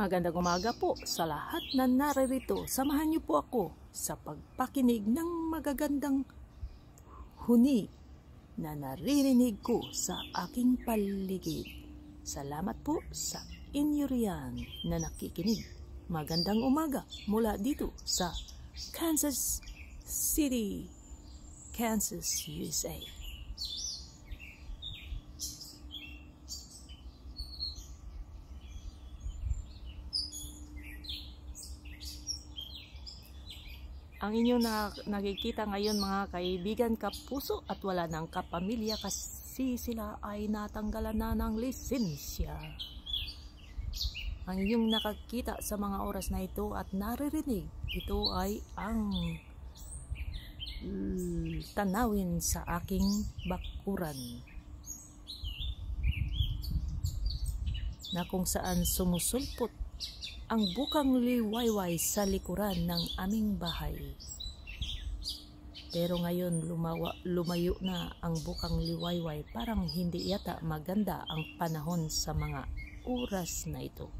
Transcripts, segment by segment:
Magandang umaga po sa lahat na naririto. Samahan niyo po ako sa pagpakinig ng magagandang huni na naririnig ko sa aking paligid. Salamat po sa inyo riyan na nakikinig. Magandang umaga mula dito sa Kansas City, Kansas, USA. Ang inyong na nakikita ngayon mga kaibigan, kapuso at wala ng kapamilya kasi sila ay natanggalan na ng lisensya. Ang inyong nakakita sa mga oras na ito at naririnig, ito ay ang tanawin sa aking bakuran na kung saan sumusulpot ang bukang liwayway sa likuran ng aming bahay. Pero ngayon lumawa, lumayo na ang bukang liwayway parang hindi yata maganda ang panahon sa mga oras na ito.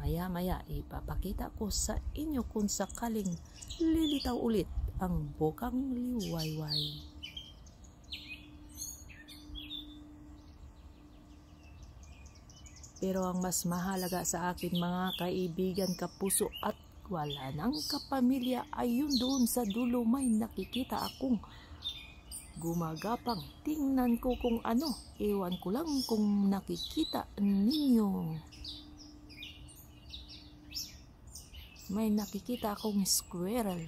Maya-maya ipapakita ko sa inyo kung sakaling lilitaw ulit ang bukang liwayway. Pero ang mas mahalaga sa akin mga kaibigan, kapuso at wala ng kapamilya, ayun doon sa dulo may nakikita akong gumagapang. Tingnan ko kung ano, ewan ko lang kung nakikita ninyo. May nakikita akong squirrel.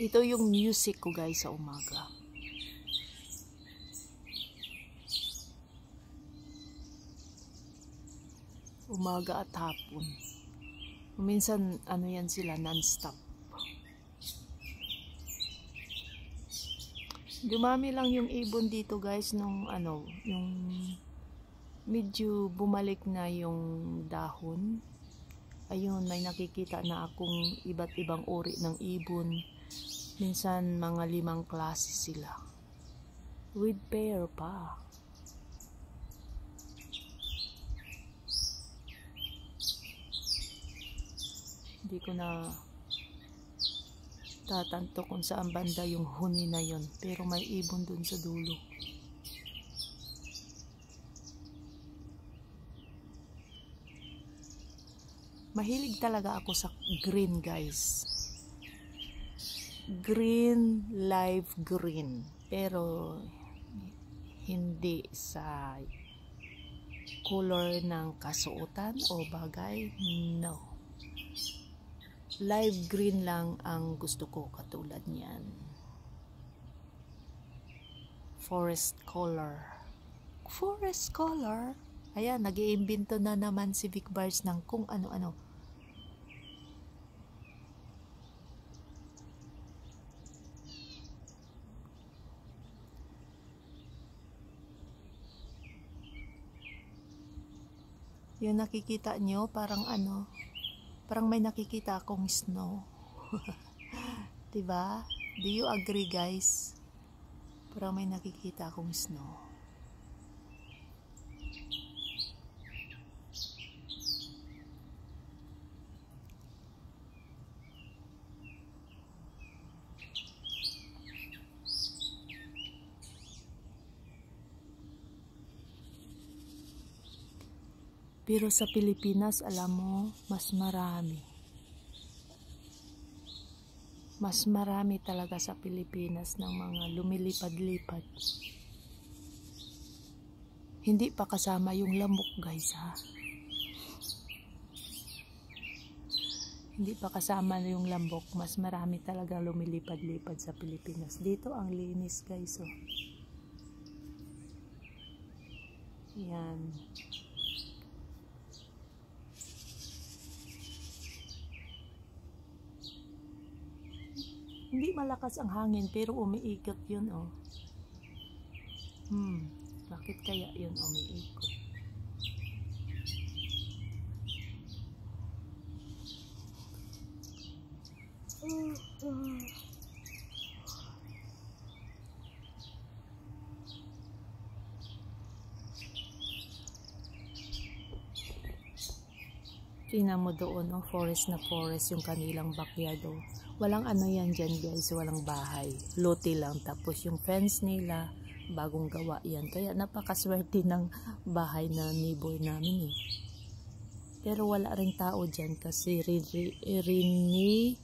Ito yung music ko guys sa umaga. Umaga at hapon. Minsan ano yan sila non-stop. Dumami lang yung ibon dito guys nung ano, yung medyo bumalik na yung dahon. Ayun, may nakikita na akong iba't ibang uri ng ibon Minsan mga limang klase sila. With pair pa. Hindi ko na tatanto kung saan banda yung huni na yon pero may ibon dun sa dulo. Mahilig talaga ako sa green guys green live green pero hindi sa color ng kasuotan o bagay no live green lang ang gusto ko katulad niyan forest color forest color ayan nag-iimbento na naman si Vic Bars ng kung ano-ano Yung nakikita nyo, parang ano, parang may nakikita akong snow. diba? Do you agree guys? Parang may nakikita akong snow. Pero sa Pilipinas, alam mo, mas marami. Mas marami talaga sa Pilipinas ng mga lumilipad-lipad. Hindi pa kasama yung lamok, guys, ha? Hindi pa kasama yung lambok. Mas marami talaga lumilipad-lipad sa Pilipinas. Dito ang linis, guys, oh. Yan. Hindi malakas ang hangin pero umiikot yun oh. Hmm, bakit kaya yun umiikot? Mm -hmm. mo doon, oh, forest na forest yung kanilang backyard. Oh. Walang ano yan dyan guys, walang bahay. Lote lang. Tapos yung fence nila, bagong gawa yan. Kaya napakaswerte ng bahay na neighbor namin eh. Pero wala rin tao dyan kasi rini, rini,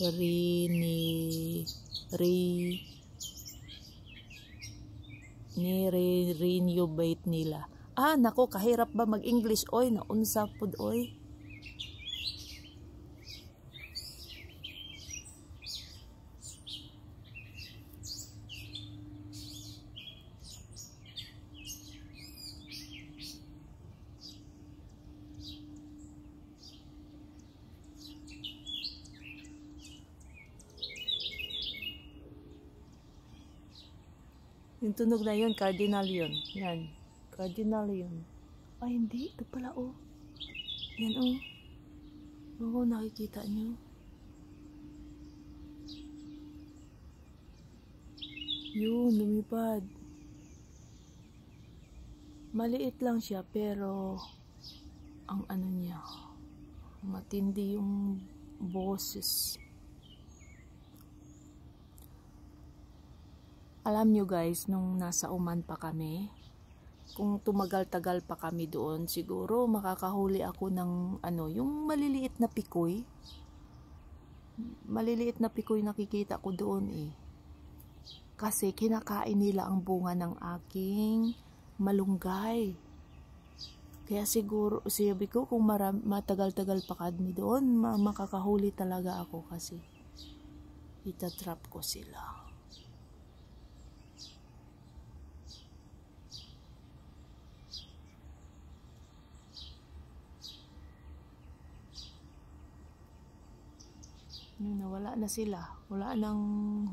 rini, rini, ni bait nila. Ah, nako, kahirap ba mag-English, oy, naunsa pod, oy. Yung tunog na yun, cardinal yun. Yan. Cardinal yun. Ay, hindi. Ito pala, oh. Yan, oh. Oo, oh, nakikita nyo. Yun, lumipad. Maliit lang siya, pero ang ano niya, matindi yung boses. Alam nyo guys, nung nasa uman pa kami, kung tumagal-tagal pa kami doon, siguro makakahuli ako ng ano, yung maliliit na pikoy. Maliliit na pikoy nakikita ko doon eh. Kasi kinakain nila ang bunga ng aking malunggay. Kaya siguro, sabi ko, kung matagal-tagal pa kami doon, makakahuli talaga ako kasi itatrap ko sila. Hmm, ano nawala na sila. Wala nang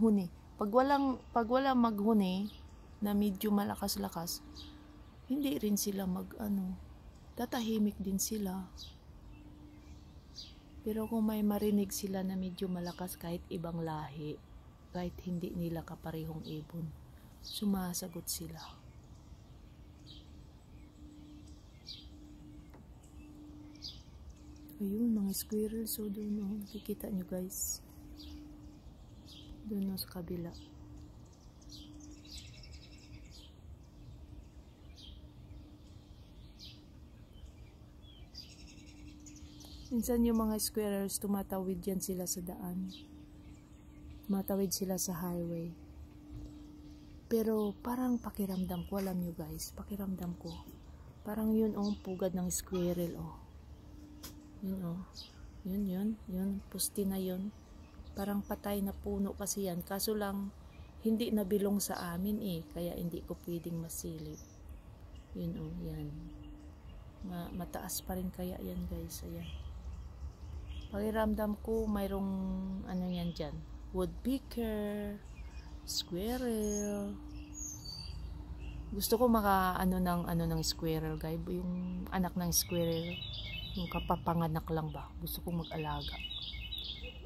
huni. Pag walang, pag walang maghuni na medyo malakas-lakas, hindi rin sila mag ano, tatahimik din sila. Pero kung may marinig sila na medyo malakas kahit ibang lahi, kahit hindi nila kaparehong ibon, sumasagot sila. Ayun, mga squirrel. So, doon o. Oh, nakikita nyo guys. Doon o oh, sa kabila. Minsan yung mga squirrels, tumatawid yan sila sa daan. Tumatawid sila sa highway. Pero parang pakiramdam ko, alam nyo guys, pakiramdam ko. Parang yun o, oh, pugad ng squirrel o. Oh. Yun oh. Yun, yun. Yun, pusti na yun. Parang patay na puno kasi yan. Kaso lang, hindi nabilong sa amin eh. Kaya hindi ko pwedeng masilip. Yun oh, yan. Ma mataas pa rin kaya yan guys. Ayan. Pakiramdam ko, mayroong ano yan dyan. Woodpecker, squirrel, gusto ko maka ano ng ano ng squirrel guy, yung anak ng squirrel. Nung kapapanganak lang ba, gusto kong mag-alaga.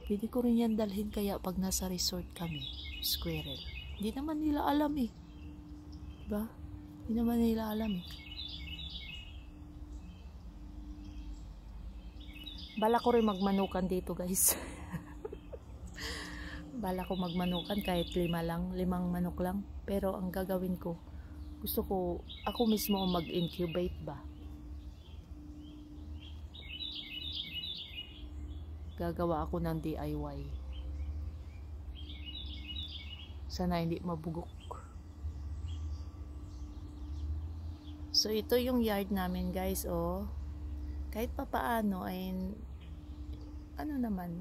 Pwede ko rin yan dalhin kaya pag nasa resort kami, squirrel. Hindi naman nila alam eh. ba diba? Hindi naman nila alam eh. Bala ko rin magmanukan dito guys. Bala ko magmanukan kahit lima lang, limang manok lang. Pero ang gagawin ko, gusto ko, ako mismo mag-incubate ba? gagawa ako ng DIY sana hindi mabugok so ito yung yard namin guys oh kahit papaano ay ano naman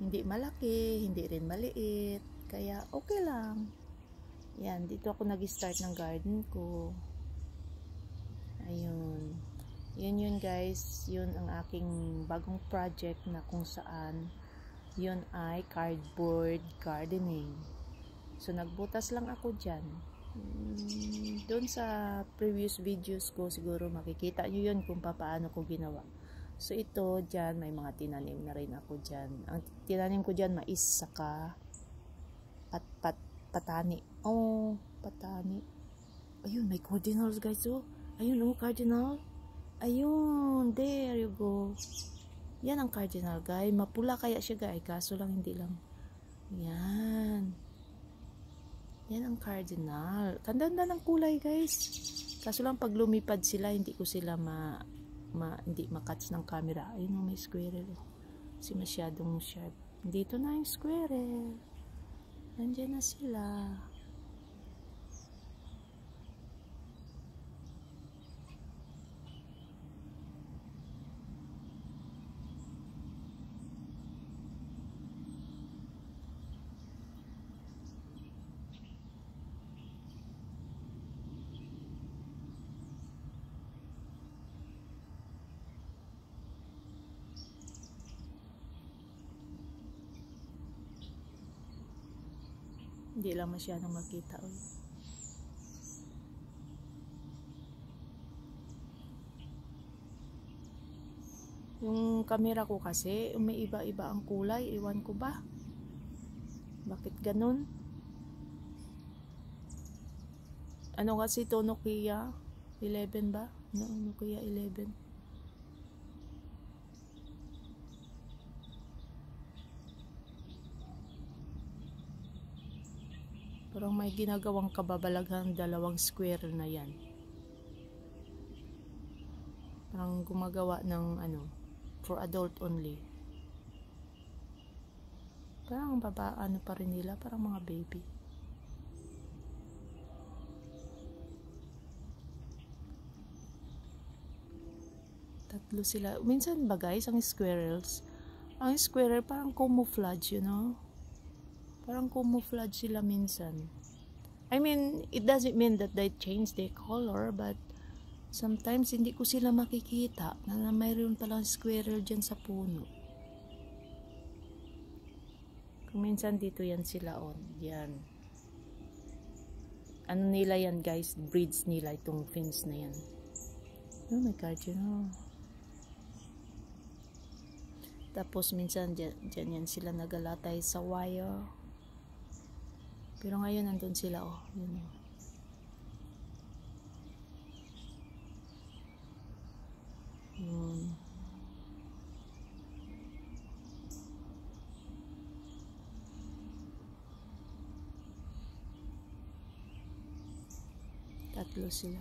hindi malaki, hindi rin maliit kaya okay lang yan, dito ako nag-start ng garden ko ayun yun yun guys yun ang aking bagong project na kung saan yun ay cardboard gardening so nagbutas lang ako dyan mm, doon sa previous videos ko siguro makikita nyo yun kung paano ko ginawa so ito dyan may mga tinanim na rin ako dyan ang tinanim ko dyan mais saka pat, pat, patani oh patani ayun may cardinals guys oh ayun oh cardinal Ayun, there you go. Yan ang cardinal guy. Mapula kaya siya guy, kaso lang hindi lang. Yan. Yan ang cardinal. Kandanda ng kulay guys. Kaso lang pag lumipad sila, hindi ko sila ma, ma hindi makatch ng camera. Ayun may squirrel. Eh. Kasi masyadong sharp. Dito na yung squirrel. Eh. Nandiyan na sila. Hindi lang masyadong makita. Uy. Yung camera ko kasi, umiiba-iba ang kulay. Iwan ko ba? Bakit ganun? Ano kasi to Nokia 11 ba? No, Nokia 11. Parang may ginagawang kababalaghan dalawang squirrel na yan. Parang gumagawa ng ano, for adult only. Parang baba, ano pa rin nila, parang mga baby. tatlo sila. Minsan ba guys, ang squirrels, ang squirrel parang camouflage, you know? Parang camouflage sila minsan. I mean, it doesn't mean that they change their color, but sometimes hindi ko sila makikita na mayroon palang squirrel dyan sa puno. Kuminsan dito yan sila on. Oh, yan. Ano nila yan guys? Breeds nila itong fins na yan. Oh my god, you know. Tapos minsan dyan, dyan yan sila nagalatay sa wire. Pero ngayon nandun sila oh. Yun oh. Yun. Tatlo sila.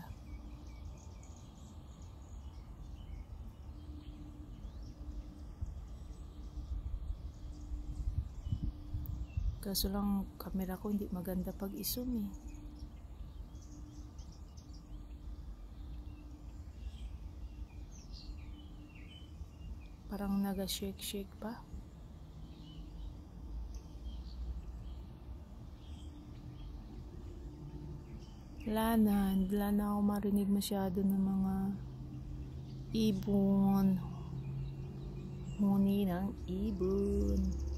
Kaso lang, camera ko hindi maganda pag isumi eh. Parang naga-shake-shake pa. Wala na, wala na ako marinig masyado ng mga ibon. Muni ng ibon.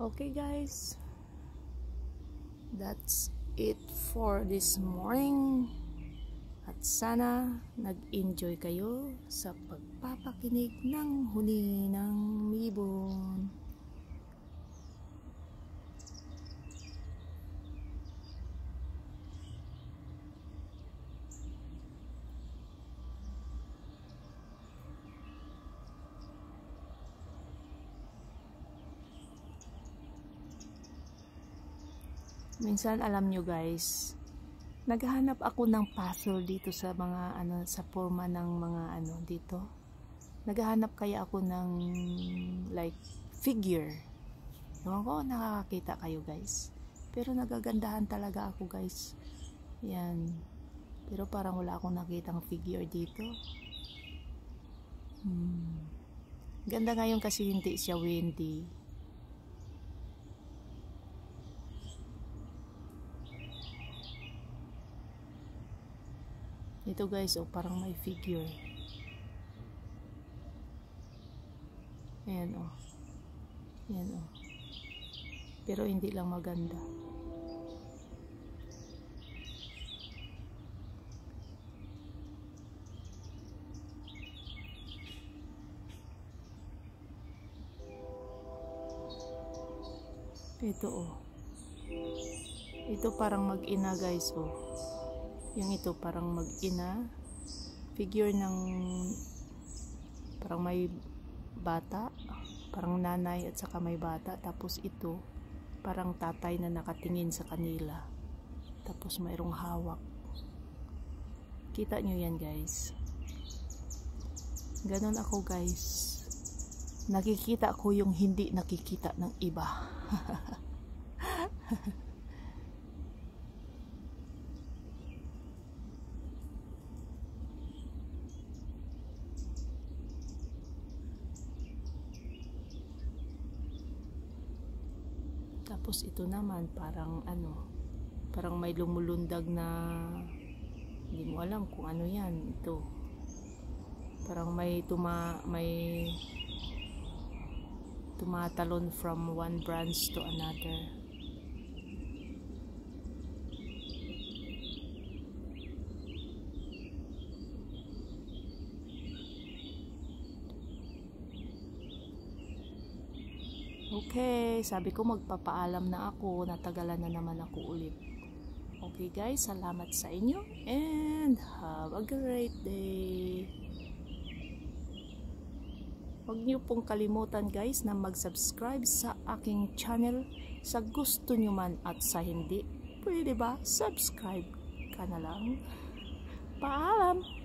okay guys that's it for this morning at sana nag-enjoy kayo sa pagpapakinig ng huni ng mibon Minsan alam nyo guys, naghahanap ako ng puzzle dito sa mga ano sa forma ng mga ano dito. Naghahanap kaya ako ng like figure. Ewan ko, nakakakita kayo guys. Pero nagagandahan talaga ako guys. Yan. Pero parang wala akong nakitang figure dito. Hmm. Ganda ngayon kasi hindi siya windy. Ito guys, oh, parang may figure. Ayan, oh. Ayan, oh. Pero hindi lang maganda. Ito, oh. Ito parang mag-ina, guys, oh yung ito parang mag-ina figure ng parang may bata parang nanay at saka may bata tapos ito parang tatay na nakatingin sa kanila tapos mayroong hawak kita nyo yan guys ganon ako guys nakikita ko yung hindi nakikita ng iba Tapos ito naman parang ano, parang may lumulundag na hindi mo alam kung ano yan ito. Parang may tuma may tumatalon from one branch to another. Okay, sabi ko magpapaalam na ako, natagalan na naman ako ulit. Okay guys, salamat sa inyo and have a great day. Huwag niyo pong kalimutan guys na mag-subscribe sa aking channel sa gusto niyo man at sa hindi. Pwede ba? Subscribe ka na lang. Paalam!